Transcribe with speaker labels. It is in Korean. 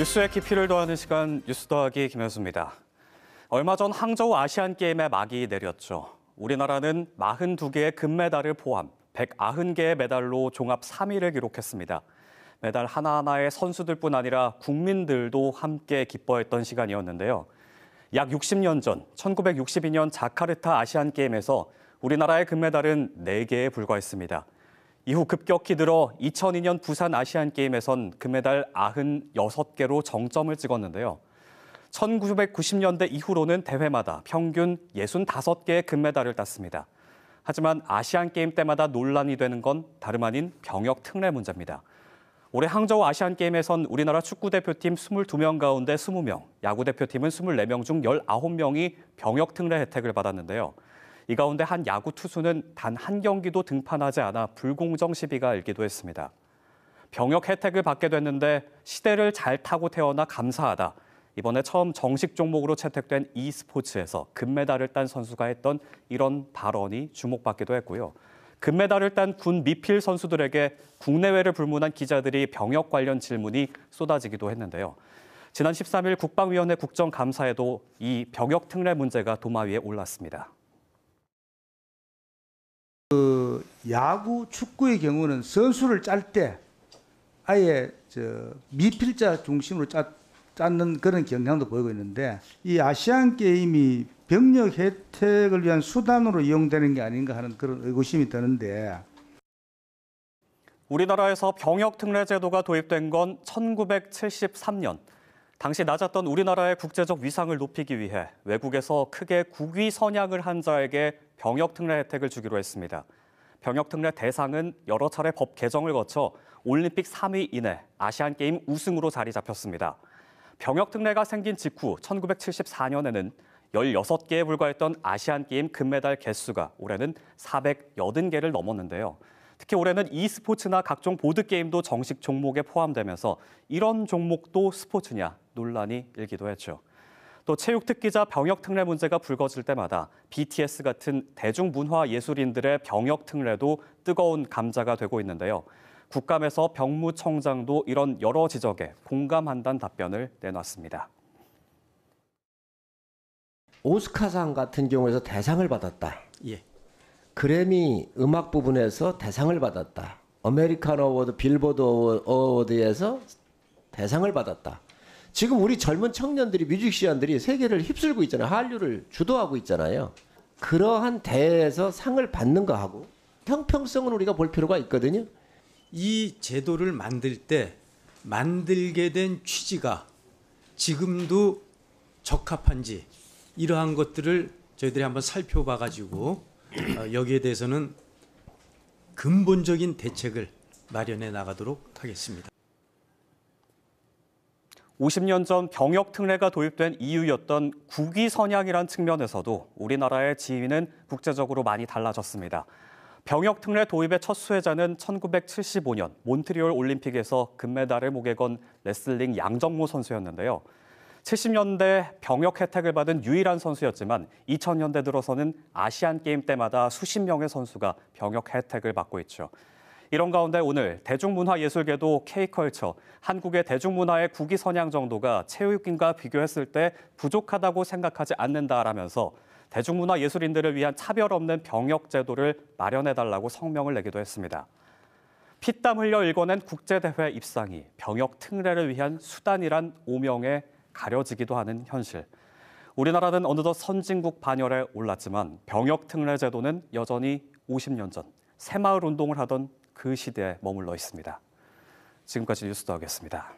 Speaker 1: 뉴스의 깊이를 더하는 시간 뉴스 더하기 김현수입니다. 얼마 전 항저우 아시안 게임에 막이 내렸죠. 우리나라는 42개의 금메달을 포함 190개의 메달로 종합 3위를 기록했습니다. 메달 하나하나의 선수들뿐 아니라 국민들도 함께 기뻐했던 시간이었는데요. 약 60년 전 1962년 자카르타 아시안 게임에서 우리나라의 금메달은 4개에 불과했습니다. 이후 급격히 늘어 2002년 부산 아시안게임에선 금메달 96개로 정점을 찍었는데요. 1990년대 이후로는 대회마다 평균 65개의 금메달을 땄습니다. 하지만 아시안게임 때마다 논란이 되는 건 다름 아닌 병역 특례 문제입니다. 올해 항저우 아시안게임에선 우리나라 축구대표팀 22명 가운데 20명, 야구대표팀은 24명 중 19명이 병역 특례 혜택을 받았는데요. 이 가운데 한 야구 투수는 단 한 경기도 등판하지 않아 불공정 시비가 일기도 했습니다. 병역 혜택을 받게 됐는데 시대를 잘 타고 태어나 감사하다. 이번에 처음 정식 종목으로 채택된 e스포츠에서 금메달을 딴 선수가 했던 이런 발언이 주목받기도 했고요. 금메달을 딴 군 미필 선수들에게 국내외를 불문한 기자들이 병역 관련 질문이 쏟아지기도 했는데요. 지난 13일 국방위원회 국정감사에도 이 병역 특례 문제가 도마 위에 올랐습니다. 그 야구, 축구의 경우는 선수를 짤 때 아예 저 미필자 중심으로 짰, 는 그런 경향도 보이고 있는데 이 아시안 게임이 병력 혜택을 위한 수단으로 이용되는 게 아닌가 하는 그런 의구심이 드는데 우리나라에서 병역 특례 제도가 도입된 건 1973년. 당시 낮았던 우리나라의 국제적 위상을 높이기 위해 외국에서 크게 국위 선양을 한 자에게 병역특례 혜택을 주기로 했습니다. 병역특례 대상은 여러 차례 법 개정을 거쳐 올림픽 3위 이내 아시안게임 우승으로 자리 잡혔습니다. 병역특례가 생긴 직후 1974년에는 16개에 불과했던 아시안게임 금메달 개수가 올해는 480개를 넘었는데요. 특히 올해는 e스포츠나 각종 보드게임도 정식 종목에 포함되면서 이런 종목도 스포츠냐 논란이 일기도 했죠. 또 체육특기자 병역특례 문제가 불거질 때마다 BTS 같은 대중문화 예술인들의 병역특례도 뜨거운 감자가 되고 있는데요. 국감에서 병무청장도 이런 여러 지적에 공감한다는 답변을 내놨습니다. 오스카상 같은 경우에서 대상을 받았다. 예. 그래미 음악 부분에서 대상을 받았다. 아메리칸 어워드, 빌보드 어워드에서 대상을 받았다. 지금 우리 젊은 청년들이 뮤직시안들이 세계를 휩쓸고 있잖아요. 한류를 주도하고 있잖아요. 그러한 대에서 상을 받는 거하고 형평성은 우리가 볼 필요가 있거든요. 이 제도를 만들 때 만들게 된 취지가 지금도 적합한지 이러한 것들을 저희들이 한번 살펴봐 가지고 어, 여기에 대해서는 근본적인 대책을 마련해 나가도록 하겠습니다. 50년 전 병역 특례가 도입된 이유였던 국위 선양이란 측면에서도 우리나라의 지위는 국제적으로 많이 달라졌습니다. 병역 특례 도입의 첫 수혜자는 1975년 몬트리올 올림픽에서 금메달을 목에 건 레슬링 양정모 선수였는데요. 70년대 병역 혜택을 받은 유일한 선수였지만 2000년대 들어서는 아시안 게임 때마다 수십 명의 선수가 병역 혜택을 받고 있죠. 이런 가운데 오늘 대중문화예술계도 K컬처, 한국의 대중문화의 국위 선양 정도가 체육인과 비교했을 때 부족하다고 생각하지 않는다라면서 대중문화 예술인들을 위한 차별 없는 병역 제도를 마련해달라고 성명을 내기도 했습니다. 피땀 흘려 읽어낸 국제대회 입상이 병역 특례를 위한 수단이란 오명에 가려지기도 하는 현실. 우리나라는 어느덧 선진국 반열에 올랐지만 병역 특례 제도는 여전히 50년 전 새마을 운동을 하던 그 시대에 머물러 있습니다. 지금까지 뉴스도 하겠습니다.